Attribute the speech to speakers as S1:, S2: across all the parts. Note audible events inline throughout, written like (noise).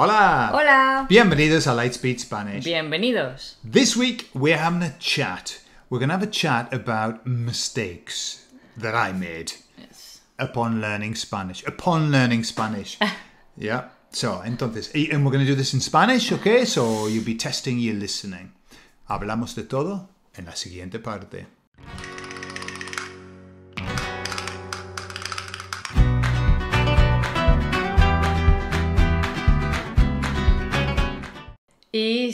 S1: Hola!
S2: Hola! Bienvenidos
S1: a Lightspeed Spanish.
S2: Bienvenidos.
S1: This week we're having a chat. We're going to have a chat about mistakes that I made yes. upon learning Spanish. Upon learning Spanish. (laughs) yeah. So, entonces, and we're going to do this in Spanish, okay? So you'll be testing your listening. Hablamos de todo en la siguiente parte.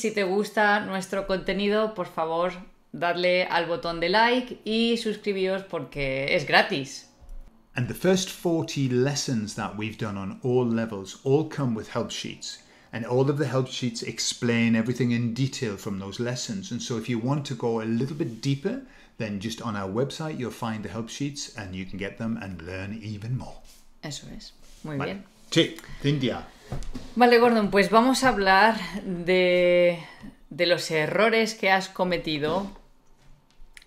S2: si te gusta nuestro contenido, por favor, dadle al botón de like y suscribíos porque es gratis.
S1: And the first 40 lessons that we've done on all levels all come with help sheets. And all of the help sheets explain everything in detail from those lessons. And so if you want to go a little bit deeper, then just on our website you'll find the help sheets and you can get them and learn even more. Eso es. Muy vale. bien. Sí, Cintia.
S2: Vale, Gordon, pues vamos a hablar de, los errores que has cometido.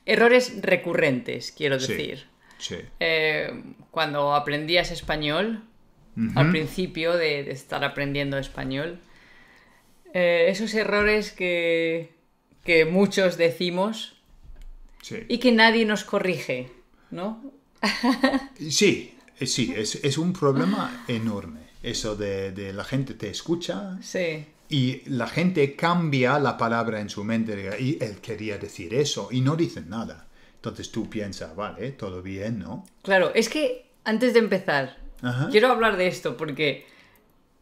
S2: Errores recurrentes, quiero decir. Sí. Eh, cuando aprendías español, al principio de, estar aprendiendo español, eh, esos errores que, que muchos decimos y que nadie nos corrige, ¿no?
S1: (laughs) sí, eh, sí, es un problema enorme eso de, la gente te escucha. Sí. Y la gente cambia la palabra en su mente y él quería decir eso y no dicen nada. Entonces tú piensas, vale, todo bien, ¿no?
S2: Claro, es que antes de empezar,
S1: quiero hablar de esto porque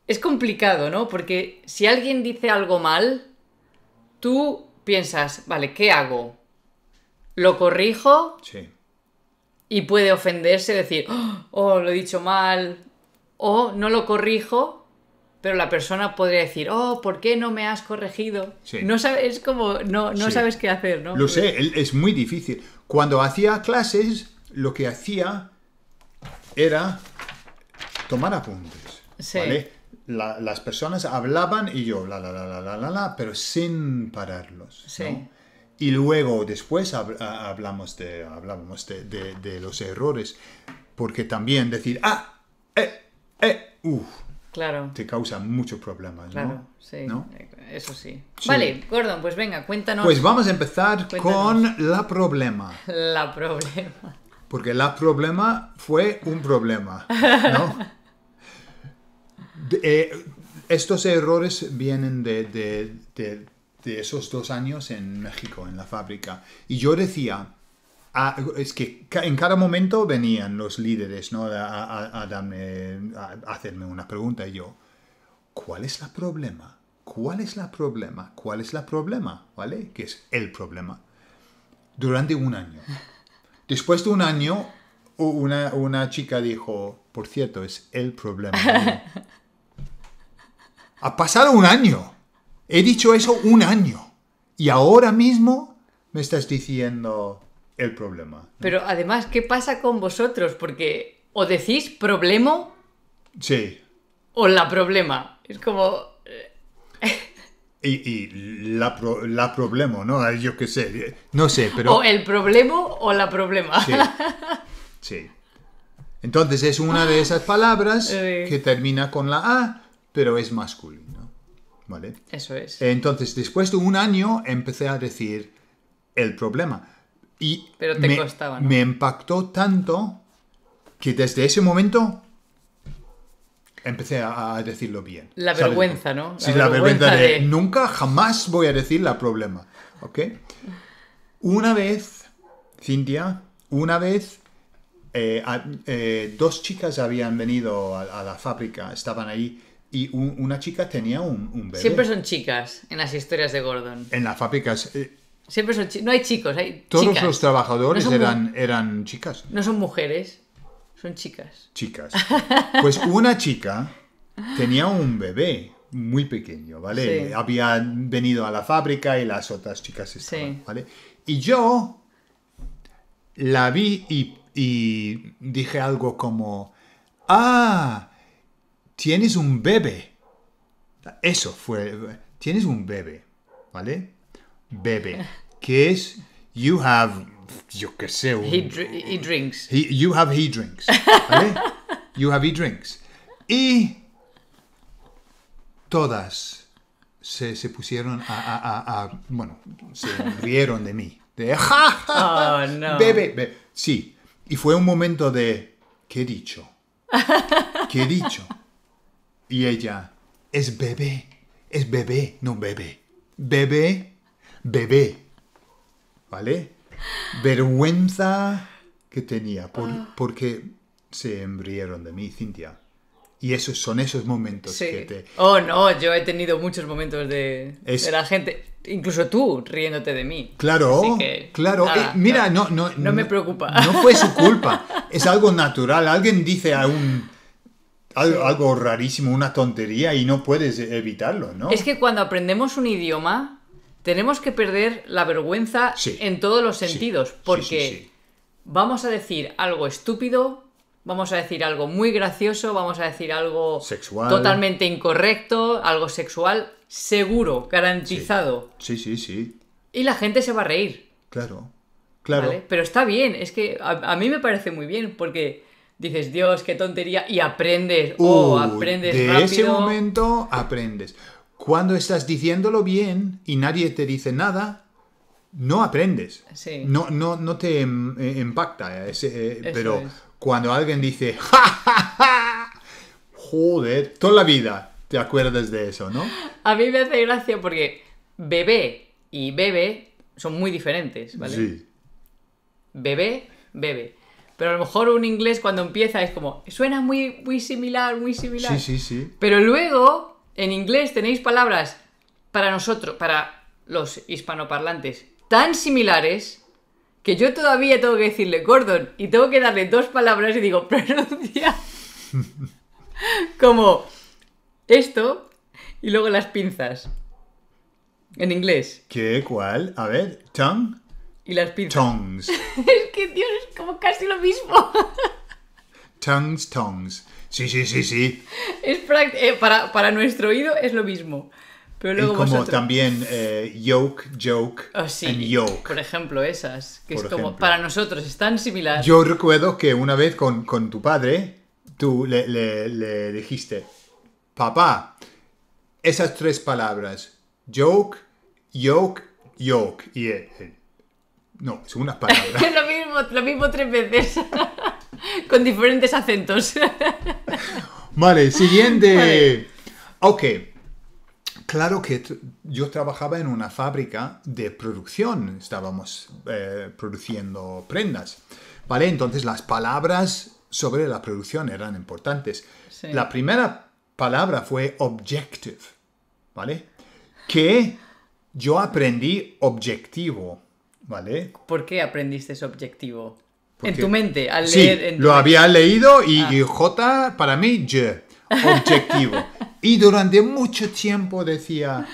S2: es complicado, ¿no? Porque si alguien dice algo mal, tú piensas, vale, ¿qué hago? ¿Lo corrijo? Sí. Y puede ofenderse, decir, oh, lo he dicho mal, o no lo corrijo, pero la persona podría decir, oh, ¿por qué no me has corregido? No sabes, es como, no, sabes qué hacer, ¿no? Lo sé,
S1: es muy difícil. Cuando hacía clases, lo que hacía era tomar apuntes. ¿vale? las personas hablaban y yo, la, la, la, la, la, la, pero sin pararlos. Sí. Y luego, después hablamos, de, hablamos de, de, los errores, porque también decir, ah, eh, eh, claro. te causa muchos problemas, claro, Sí, Eso sí. Vale,
S2: Gordon, pues venga, cuéntanos. Pues vamos
S1: a empezar con la problema.
S2: (laughs) La problema.
S1: Porque la problema fue un problema, ¿no? (laughs) Eh, estos errores vienen de, de esos dos años en México, en la fábrica. Y yo decía, Ah, es que en cada momento venían los líderes ¿no? a, hacerme una pregunta y yo, ¿cuál es la problema? ¿Cuál es la problema? ¿Cuál es la problema? ¿Vale? Que es el problema. Durante un año. Después de un año, una, chica dijo, por cierto, es el problema. ha pasado un año. He dicho eso un año. Y ahora mismo me estás diciendo el problema.
S2: Pero además, ¿qué pasa con vosotros? Porque o decís problema. Sí. O la problema.
S1: Es como. y, la, problema, ¿no? Yo qué sé. No sé, pero. O
S2: el problema o la problema. Sí.
S1: sí. Entonces es una de esas palabras (laughs) que termina con la A, pero es masculino. ¿Vale? Eso es. Entonces, después de un año empecé a decir el problema. Y
S2: Pero te me, ¿no? me
S1: impactó tanto que desde ese momento empecé a, decirlo bien. La vergüenza, ¿no? La sí, la vergüenza de, nunca, jamás voy a decir la problema. ¿Ok? Una vez, Cintia, una vez, eh, eh, dos chicas habían venido a, la fábrica, estaban ahí. Y una chica tenía un, bebé. Siempre
S2: son chicas en las historias de Gordon.
S1: En las fábricas. Eh,
S2: Siempre son no hay chicos, hay Todos los trabajadores eran,
S1: eran chicas.
S2: No son mujeres, son chicas. Chicas. Pues una
S1: chica tenía un bebé muy pequeño, ¿vale? Había venido a la fábrica y las otras chicas estaban, ¿vale? Y yo la vi y, y dije algo como, ah, tienes un bebé. Eso fue, tienes un bebé, ¿vale? bebe, que es you have, yo qué sé, he, he, drinks. you have he drinks, ¿vale? you have he drinks. Y todas se, pusieron a, bueno, se rieron de mí. De,
S2: oh, no.
S1: bebe, Sí, y fue un momento de, ¿qué he dicho? ¿Qué he dicho? Y ella, es bebé, es bebé, no bebé. Bebé bebé, ¿vale? Vergüenza que tenía por, ah. porque se embrieron de mí, Cintia. Y esos son esos momentos que te...
S2: Oh, no, yo he tenido muchos momentos de, la gente, incluso tú, riéndote de mí.
S1: Claro, claro. Eh, mira, no, no, no, me preocupa. No fue su culpa, es algo natural. Alguien dice a algo rarísimo, una tontería y no puedes evitarlo, ¿no? Es
S2: que cuando aprendemos un idioma, tenemos que perder la vergüenza en todos los sentidos, porque vamos a decir algo estúpido, vamos a decir algo muy gracioso, vamos a decir algo
S1: sexual. totalmente
S2: incorrecto, algo sexual, seguro, garantizado.
S1: Sí, sí, sí.
S2: Y la gente se va a reír.
S1: Claro, claro.
S2: Pero está bien, es que a, mí me parece muy bien, porque dices, Dios, qué tontería, y aprendes, o oh, aprendes de ese
S1: momento aprendes. Cuando estás diciéndolo bien y nadie te dice nada, no aprendes. No, no, no te em, eh, impacta. Eh, pero cuando alguien dice, ¡jajaja! (laughs) joder, toda la vida te acuerdas de eso, ¿no?
S2: A mí me hace gracia porque bebé y bebé son muy diferentes, ¿vale? Sí. Bebé, bebe. Pero a lo mejor un inglés cuando empieza es como, suena muy, muy similar, muy similar. Sí, sí, sí. Pero luego en inglés tenéis palabras para nosotros, para los hispanoparlantes, tan similares que yo todavía tengo que decirle Gordon y tengo que darle dos palabras y digo, (laughs) pronuncia. Como esto y luego las pinzas.
S1: En inglés. ¿Qué? ¿Cuál? A ver, tongue. Y las pinzas. Tongues. (laughs)
S2: es que, Dios, es como casi lo mismo.
S1: tongues, tongues. Sí, sí, sí, sí.
S2: Es eh, para, nuestro oído es lo mismo. Pero como
S1: también eh, yoke, joke oh, yoke.
S2: Por ejemplo, esas, que es como para nosotros están similares Yo
S1: recuerdo que una vez con, tu padre, tú le, le, dijiste, papá, esas tres palabras, joke, yoke, yoke. Y no, son unas palabras. (laughs)
S2: lo, lo mismo tres veces, (laughs) con diferentes acentos. (laughs)
S1: Vale, siguiente. Ok. Claro que yo trabajaba en una fábrica de producción, estábamos eh, produciendo prendas, ¿vale? Entonces las palabras sobre la producción eran importantes. La primera palabra fue objective, ¿vale? Que yo aprendí objetivo, ¿vale?
S2: ¿Por qué aprendiste objetivo?
S1: en tu mente, al leer. En lo había leído y, ah. J para mí, J, objetivo. (laughs) y durante mucho tiempo decía,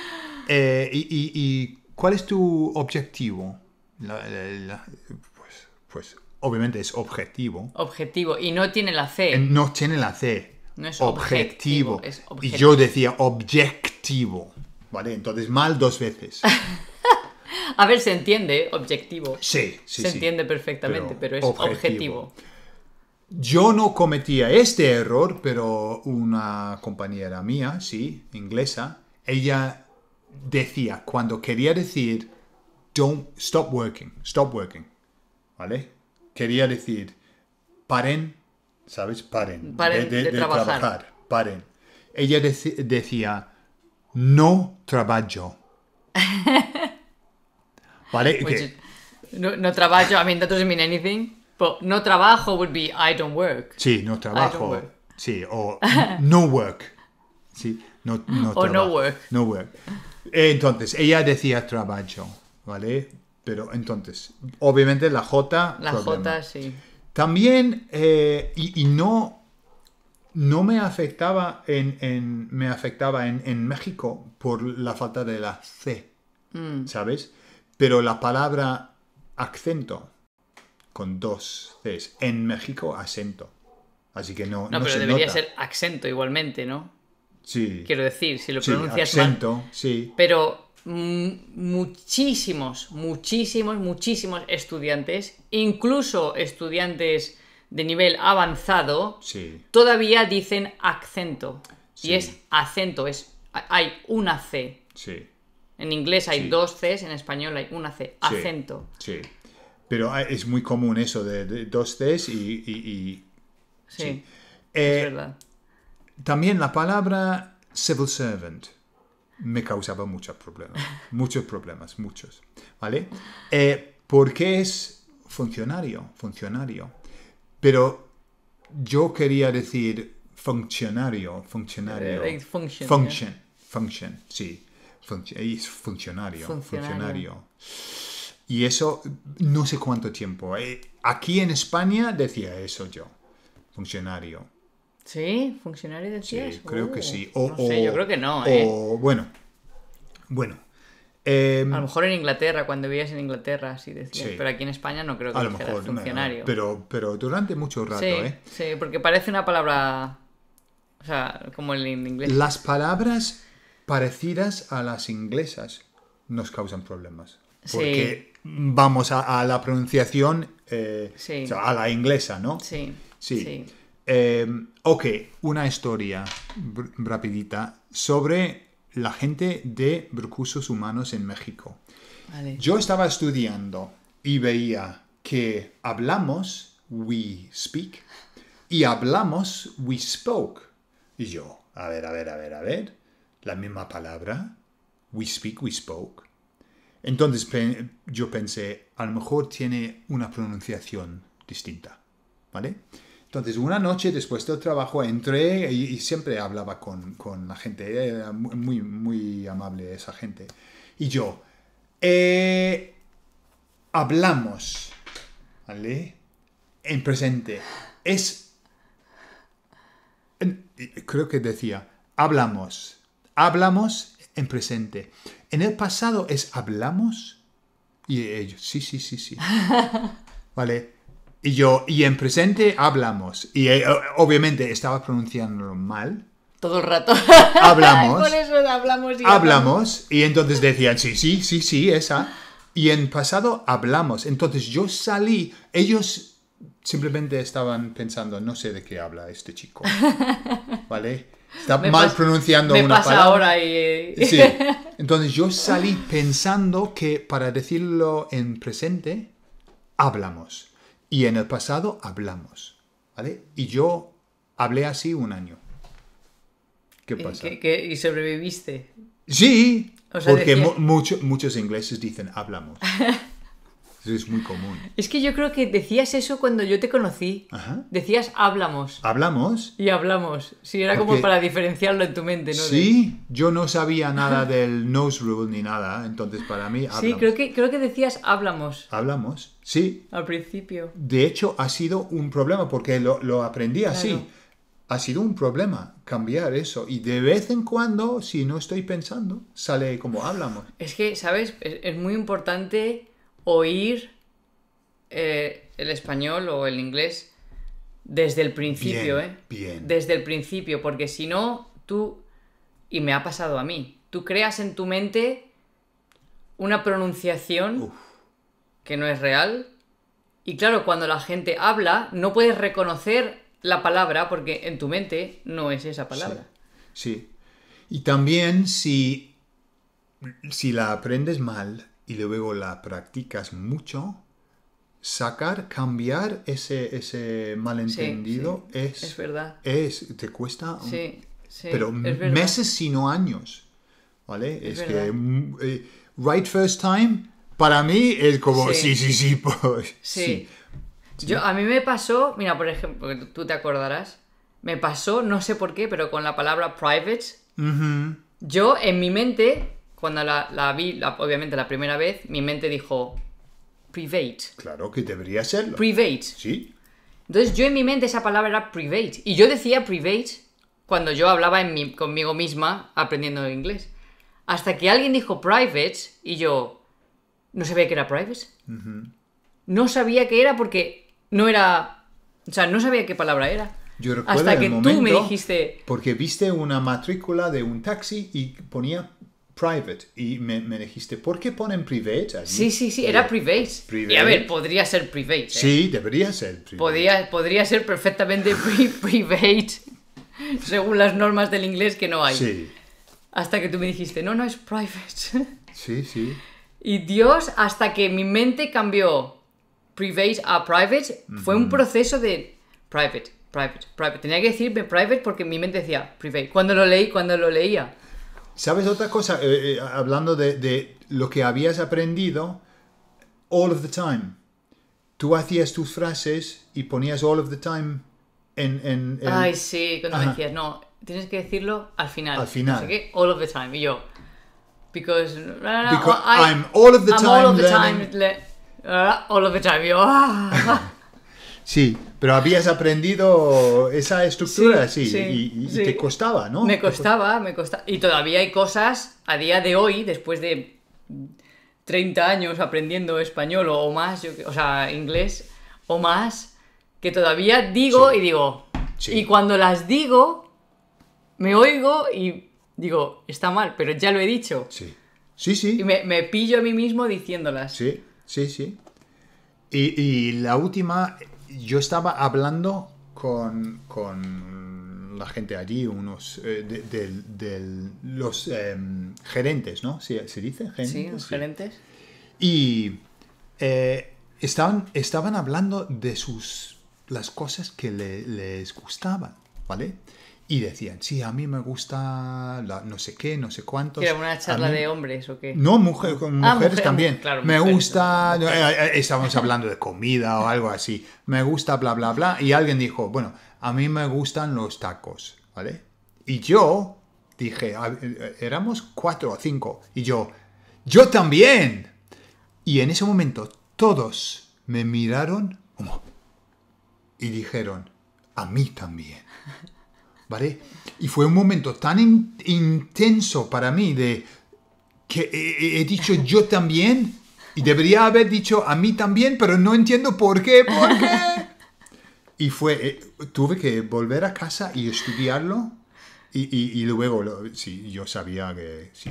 S1: eh, y, cuál es tu objetivo? pues, pues obviamente es objetivo.
S2: Objetivo, y no tiene la C. No
S1: tiene la C. No es objetivo. objetivo. Y yo decía objetivo. Vale, entonces mal dos veces. (laughs)
S2: A ver, se entiende, ¿eh? objetivo. Sí, sí. Se entiende perfectamente, pero, es objetivo.
S1: Yo no cometía este error, pero una compañera mía, sí, inglesa, ella decía, cuando quería decir, don't stop working, stop working, ¿vale? Quería decir, paren, ¿sabes? Paren. de, trabajar. Paren. Ella decía, no trabajo. (laughs) ¿Vale?
S2: no, no, trabajo, I mean, that doesn't mean anything. But no trabajo would be I don't work.
S1: Sí, no trabajo. Sí, o no work. Sí, no, no no work. No work. Eh, entonces, ella decía trabajo, ¿vale? Pero entonces, obviamente la J. La J, sí. También, eh, y, no, no me afectaba, en, me afectaba en, México por la falta de la C, mm. ¿sabes? Pero la palabra acento con dos Cs. En México, acento. Así que no. No, no pero debería ser
S2: acento igualmente, ¿no? Sí. Quiero decir, si lo pronuncias acento, sí. Pero muchísimos, muchísimos, muchísimos estudiantes, incluso estudiantes de nivel avanzado, todavía dicen acento. Y es acento, es hay una C. Sí. En inglés hay dos Cs, en español hay una
S1: C. Acento. Sí. Pero es muy común eso de, dos Cs y. Sí. es eh, verdad. También la palabra civil servant me causaba muchos problemas. (laughs) muchos problemas, muchos. ¿Vale? Eh, porque es funcionario, funcionario. Pero yo quería decir funcionario, funcionario. Eh, function. Function, function sí es funcionario, funcionario. Y eso, no sé cuánto tiempo. Eh, aquí en España decía eso yo, funcionario.
S2: Sí, funcionario decía sí, Creo que sí. Uh, o, yo creo que no. ¿eh?
S1: bueno, bueno. Em, a lo mejor
S2: en Inglaterra, cuando vivías en Inglaterra, así decías, pero aquí en España no creo que a lo mejor, funcionario.
S1: pero, pero durante mucho rato, ¿eh?
S2: Sí, porque parece una palabra, o sea, como en inglés. Las
S1: palabras parecidas a las inglesas nos causan problemas. Porque vamos a, la pronunciación eh, a la inglesa, ¿no? Sí. Sí. Eh, ok, una historia rapidita sobre la gente de recursos humanos en México. Yo estaba estudiando y veía que hablamos, we speak, y hablamos, we spoke. Y yo, a ver, a ver, a ver, a ver la misma palabra. We speak, we spoke. Entonces yo pensé, a lo mejor tiene una pronunciación distinta, ¿vale? Entonces, una noche después del trabajo entré y, siempre hablaba con, la gente, era muy, muy amable esa gente. Y yo, eh, hablamos, ¿vale? En presente. Es, creo que decía, hablamos hablamos en presente. En el pasado es hablamos. Y ellos, sí, sí, sí, sí. (laughs) Vale. Y yo, y en presente hablamos. Y eh, obviamente estaba pronunciándolo mal.
S2: Todo el rato. (laughs) Hablamos. Por eso hablamos y hablamos. hablamos.
S1: Y entonces decían, sí, sí, sí, sí, esa. Y en pasado hablamos. Entonces yo salí. Ellos simplemente estaban pensando, no sé de qué habla este chico. (laughs) ¿Vale? Está mal pronunciando una pasa palabra. y... Eh, sí. (laughs) Entonces yo salí pensando que para decirlo en presente, hablamos. Y en el pasado, hablamos. ¿Vale? Y yo hablé así un año. ¿Qué pasa?
S2: y sobreviviste?
S1: Sí. porque muchos ingleses dicen hablamos. (laughs) es muy común.
S2: Es que yo creo que decías eso cuando yo te conocí. Decías hablamos.
S1: ¿Hablamos?
S2: Y hablamos. Sí, era como para diferenciarlo en tu mente, ¿no? Sí,
S1: yo no sabía nada (laughs) del nose rule ni nada, entonces para mí hablamos. Sí,
S2: creo que, creo que decías hablamos.
S1: Hablamos, sí.
S2: Al principio.
S1: De hecho, ha sido un problema porque lo, aprendí así. Ha sido un problema cambiar eso. Y de vez en cuando, si no estoy pensando, sale como hablamos.
S2: Es que, ¿sabes? es muy importante oír eh, el español o el inglés desde el principio, ¿eh? Desde el principio, porque si no, tú, y me ha pasado a mí, tú creas en tu mente una pronunciación que no es real. Y claro, cuando la gente habla, no puedes reconocer la palabra porque en tu mente no es esa palabra.
S1: Sí. sí. Y también si, si la aprendes mal, y luego la practicas mucho, sacar, cambiar ese, ese malentendido es... Es verdad. Es, te cuesta... Sí,
S2: pero meses,
S1: sino años. ¿Vale? Es, que... Mm, eh, right first time, para mí es como... Sí, sí, sí. (laughs) Pues, sí. Yo, a
S2: mí me pasó, mira, por ejemplo, tú te acordarás, me pasó, no sé por qué, pero con la palabra private, yo en mi mente cuando la, vi, obviamente la primera vez, mi mente dijo, private. Claro,
S1: que debería serlo.
S2: Private. Sí. Entonces yo en mi mente esa palabra era private. Y yo decía private cuando yo hablaba conmigo misma aprendiendo inglés. Hasta que alguien dijo private y yo no sabía que era private. No sabía que era porque no era... O sea, no sabía qué palabra era.
S1: Yo recuerdo Hasta que tú me dijiste... Porque viste una matrícula de un taxi y ponía private. Y me, me, dijiste, ¿por qué ponen private? Allí? Sí, sí,
S2: sí, era private. Y a ver, podría ser private. ¿eh?
S1: Sí, debería ser private.
S2: Podría, podría ser perfectamente (laughs) private, según las normas del inglés que no hay. Sí. Hasta que tú me dijiste, no, no, es private. (laughs) Sí, sí. Y Dios, hasta que mi mente cambió private a private, fue un proceso de private, private, private. Tenía que decirme private porque mi mente decía private. Cuando lo leí, cuando lo leía.
S1: ¿Sabes otra cosa? Eh, eh, hablando de, lo que habías aprendido, all of the time. Tú hacías tus frases y ponías all of the time en... en, Ay, sí, cuando me decías,
S2: no, tienes que decirlo al final. Al final. O all of the time. Y yo, because... I'm all of the time all of the time... all of the time. yo, ah.
S1: sí, pero habías aprendido esa estructura, sí, y, te costaba, ¿no? Me costaba,
S2: me costaba. Y todavía hay cosas a día de hoy, después de 30 años aprendiendo español o más, o sea, inglés o más, que todavía digo y digo. Y cuando las digo, me oigo y
S1: digo, está mal, pero ya lo he dicho. Sí. Sí, sí. Y me, pillo a mí mismo diciéndolas. Sí, sí, sí. y, y la última yo estaba hablando con, con la gente allí, unos eh, de, los em, gerentes, ¿no? ¿Se, dice? Sí, los gerentes. Y eh, estaban, estaban hablando de sus las cosas que les gustaban, ¿vale? y decían, sí, a mí me gusta la no sé qué, no sé cuántos. ¿Era una charla de
S2: hombres o qué? No, mujer,
S1: con ah, mujeres también. me gusta, eh, eh, estábamos hablando de comida o algo así, me gusta bla, bla, bla. Y alguien dijo, bueno, a mí me gustan los tacos, ¿vale? Y yo dije, eh, éramos cuatro o cinco, y yo, yo también. Y en ese momento todos me miraron y dijeron, a mí también. ¿vale? Y fue un momento tan intenso para mí de que he, dicho (laughs) yo también y debería haber dicho a mí también, pero no entiendo por qué, por qué. (laughs) Y fue, eh, tuve que volver a casa y estudiarlo. Y, y, luego, sí, yo sabía que sí,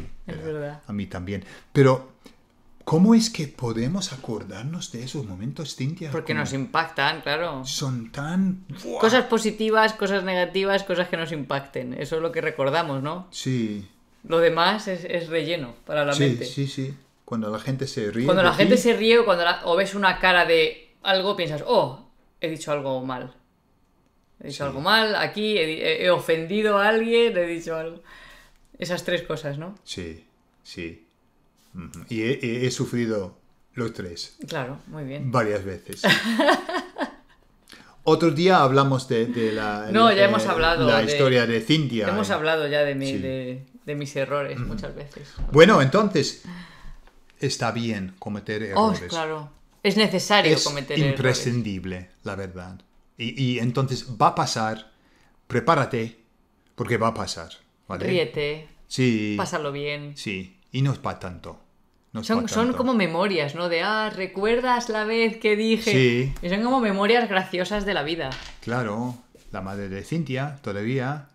S1: a mí también. Pero ¿Cómo es que podemos acordarnos de esos momentos, Cintia? Porque nos
S2: impactan, claro. Son tan... Cosas positivas, cosas negativas, cosas que nos impacten. Eso es lo que recordamos, ¿no? Sí. Lo demás es, relleno para la mente. Sí,
S1: sí, sí. Cuando la gente se ríe. Cuando la gente
S2: se ríe o cuando ves una cara de algo, piensas, oh, he dicho algo mal. He dicho algo mal, aquí he ofendido a alguien, he dicho algo. Esas tres cosas, ¿no?
S1: Sí, sí. Y he, sufrido los tres.
S2: Claro, muy bien.
S1: Varias veces. (laughs) Otro día hablamos de, la, no, ya eh, hemos hablado la historia de Cintia. Hemos
S2: hablado ya de, de, mis errores muchas veces. Bueno,
S1: entonces está bien cometer errores.
S2: claro. Es necesario es
S1: imprescindible, la verdad. Y, entonces va a pasar, prepárate, porque va a pasar. Ríete. Sí. Pásalo bien. Sí, y no es para tanto. Son, son, como
S2: memorias, ¿no? De, ah, ¿recuerdas la vez que dije? Sí. Y son como memorias graciosas de la vida.
S1: Claro, la madre de Cintia todavía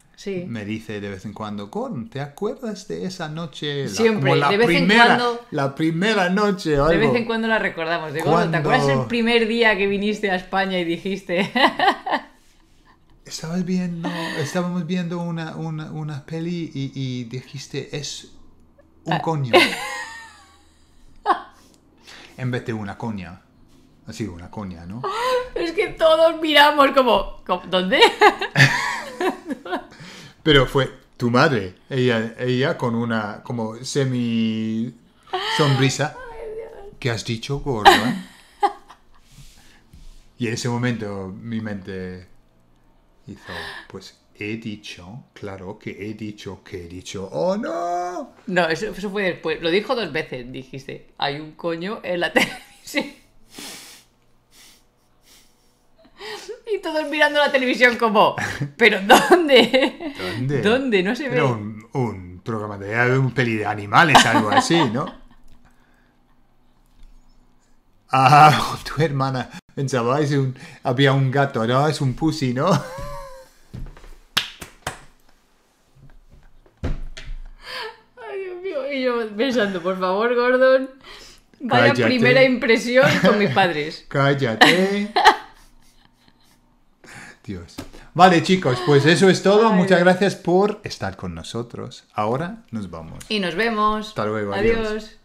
S1: me dice de vez en cuando, Con, ¿te acuerdas de esa noche? Siempre, la primera, La primera noche. O de vez
S2: en cuando la recordamos. De cuando... ¿te acuerdas el primer día que viniste a España y dijiste... (laughs)
S1: Estabas viendo, estábamos viendo una, una, una peli y, dijiste, es un ah. coño. (laughs) en vez de una coña. Así, una coña, ¿no?
S2: (laughs) Es que todos miramos como, ¿dónde?
S1: (laughs) Pero fue tu madre, ella, ella con una como semi sonrisa. (laughs) ¿Qué has dicho, gordo? y en ese momento mi mente hizo, pues he dicho, claro que he dicho, que he dicho, oh no.
S2: No, eso, fue después. Lo dijo dos veces, dijiste. Hay un coño en la (laughs) televisión. Y todos mirando la televisión como, ¿pero dónde? ¿Dónde? ¿Dónde? No se ve. Era
S1: un, programa de un peli de animales, algo así, ¿no? (laughs) Ah, tu hermana, pensaba, es había un gato, ¿no? Es un pussy, ¿no?
S2: pensando, por favor, Gordon, vaya primera impresión con mis padres.
S1: (laughs) Cállate. Dios. Vale, chicos, pues eso es todo. Muchas gracias por estar con nosotros. Ahora nos vamos.
S2: Y nos vemos. Hasta luego. adiós.